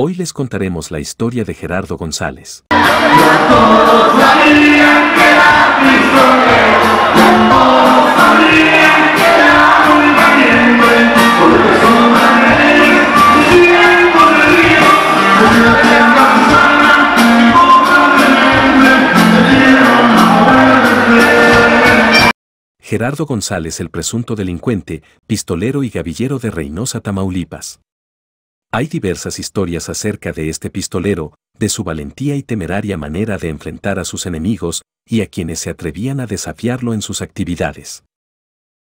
Hoy les contaremos la historia de Gerardo González. Gerardo González, el presunto delincuente, pistolero y gavillero de Reynosa, Tamaulipas. Hay diversas historias acerca de este pistolero, de su valentía y temeraria manera de enfrentar a sus enemigos y a quienes se atrevían a desafiarlo en sus actividades.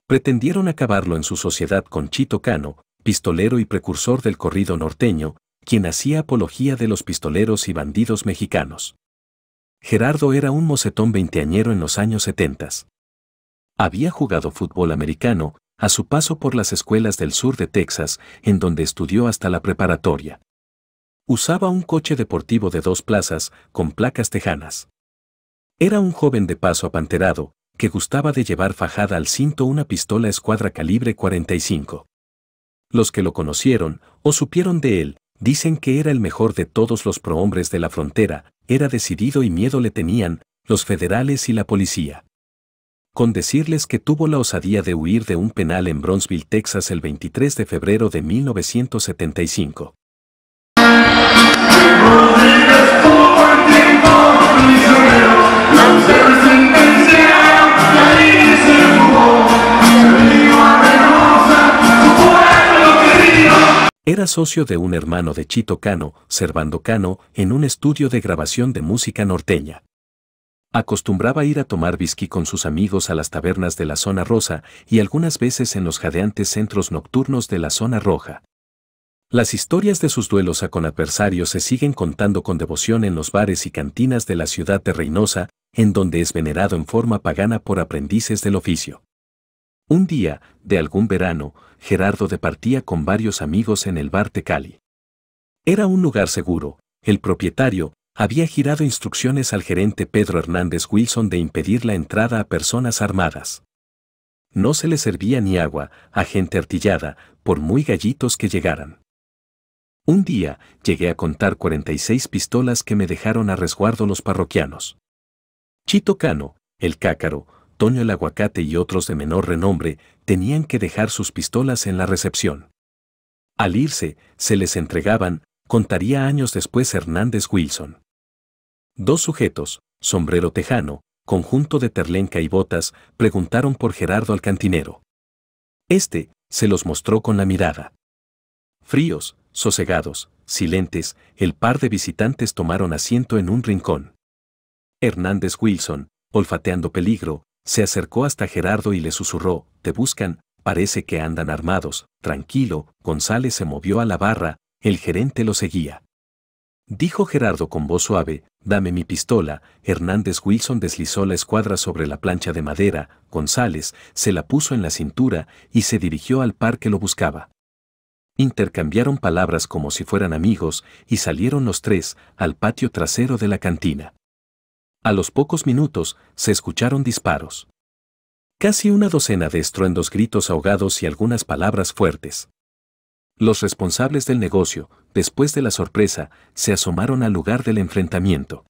Pretendieron acabarlo en su sociedad con Chito Cano, pistolero y precursor del corrido norteño, quien hacía apología de los pistoleros y bandidos mexicanos. Gerardo era un mocetón veinteañero en los años setentas. Había jugado fútbol americano, a su paso por las escuelas del sur de Texas, en donde estudió hasta la preparatoria. Usaba un coche deportivo de dos plazas, con placas tejanas. Era un joven de paso apanterado, que gustaba de llevar fajada al cinto una pistola escuadra calibre 45. Los que lo conocieron o supieron de él, dicen que era el mejor de todos los prohombres de la frontera, era decidido y miedo le tenían los federales y la policía con decirles que tuvo la osadía de huir de un penal en Bronzeville, Texas el 23 de febrero de 1975. Era socio de un hermano de Chito Cano, Servando Cano, en un estudio de grabación de música norteña. Acostumbraba ir a tomar whisky con sus amigos a las tabernas de la zona rosa y algunas veces en los jadeantes centros nocturnos de la zona roja. Las historias de sus duelos a con adversarios se siguen contando con devoción en los bares y cantinas de la ciudad de Reynosa, en donde es venerado en forma pagana por aprendices del oficio. Un día, de algún verano, Gerardo departía con varios amigos en el bar Tecali. Era un lugar seguro, el propietario, había girado instrucciones al gerente Pedro Hernández Wilson de impedir la entrada a personas armadas. No se le servía ni agua a gente artillada, por muy gallitos que llegaran. Un día, llegué a contar 46 pistolas que me dejaron a resguardo los parroquianos. Chito Cano, el cácaro, Toño el aguacate y otros de menor renombre tenían que dejar sus pistolas en la recepción. Al irse, se les entregaban contaría años después Hernández Wilson. Dos sujetos, sombrero tejano, conjunto de terlenca y botas, preguntaron por Gerardo al cantinero. Este, se los mostró con la mirada. Fríos, sosegados, silentes, el par de visitantes tomaron asiento en un rincón. Hernández Wilson, olfateando peligro, se acercó hasta Gerardo y le susurró, Te buscan, parece que andan armados, tranquilo, González se movió a la barra, el gerente lo seguía. Dijo Gerardo con voz suave, dame mi pistola, Hernández Wilson deslizó la escuadra sobre la plancha de madera, González se la puso en la cintura y se dirigió al par que lo buscaba. Intercambiaron palabras como si fueran amigos y salieron los tres al patio trasero de la cantina. A los pocos minutos se escucharon disparos. Casi una docena de estruendos gritos ahogados y algunas palabras fuertes. Los responsables del negocio, después de la sorpresa, se asomaron al lugar del enfrentamiento.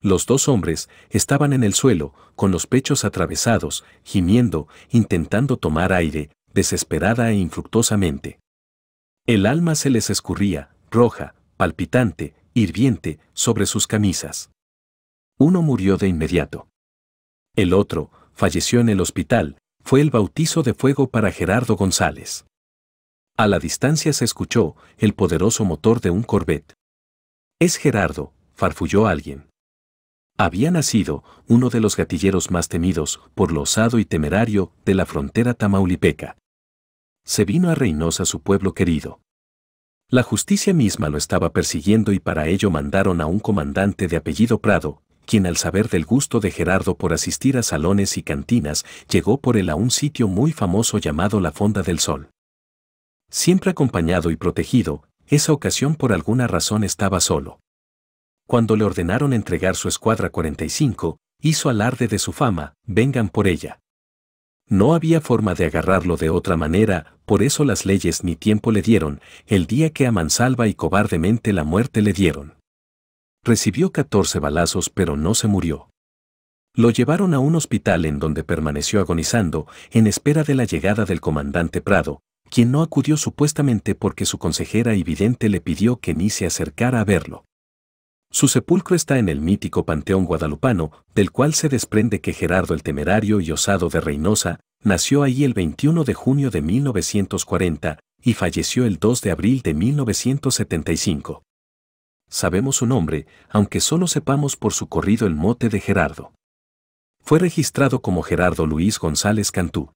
Los dos hombres estaban en el suelo, con los pechos atravesados, gimiendo, intentando tomar aire, desesperada e infructuosamente. El alma se les escurría, roja, palpitante, hirviente, sobre sus camisas. Uno murió de inmediato. El otro, falleció en el hospital, fue el bautizo de fuego para Gerardo González. A la distancia se escuchó el poderoso motor de un Corvette. Es Gerardo, farfulló alguien. Había nacido uno de los gatilleros más temidos por lo osado y temerario de la frontera tamaulipeca. Se vino a Reynosa su pueblo querido. La justicia misma lo estaba persiguiendo y para ello mandaron a un comandante de apellido Prado, quien al saber del gusto de Gerardo por asistir a salones y cantinas, llegó por él a un sitio muy famoso llamado la Fonda del Sol. Siempre acompañado y protegido, esa ocasión por alguna razón estaba solo. Cuando le ordenaron entregar su escuadra 45, hizo alarde de su fama, vengan por ella. No había forma de agarrarlo de otra manera, por eso las leyes ni tiempo le dieron, el día que a mansalva y cobardemente la muerte le dieron. Recibió 14 balazos pero no se murió. Lo llevaron a un hospital en donde permaneció agonizando, en espera de la llegada del comandante Prado, quien no acudió supuestamente porque su consejera y vidente le pidió que ni se acercara a verlo. Su sepulcro está en el mítico Panteón Guadalupano, del cual se desprende que Gerardo el Temerario y Osado de Reynosa, nació ahí el 21 de junio de 1940 y falleció el 2 de abril de 1975. Sabemos su nombre, aunque solo sepamos por su corrido el mote de Gerardo. Fue registrado como Gerardo Luis González Cantú.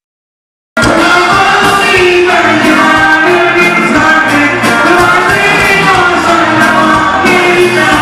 Thank you.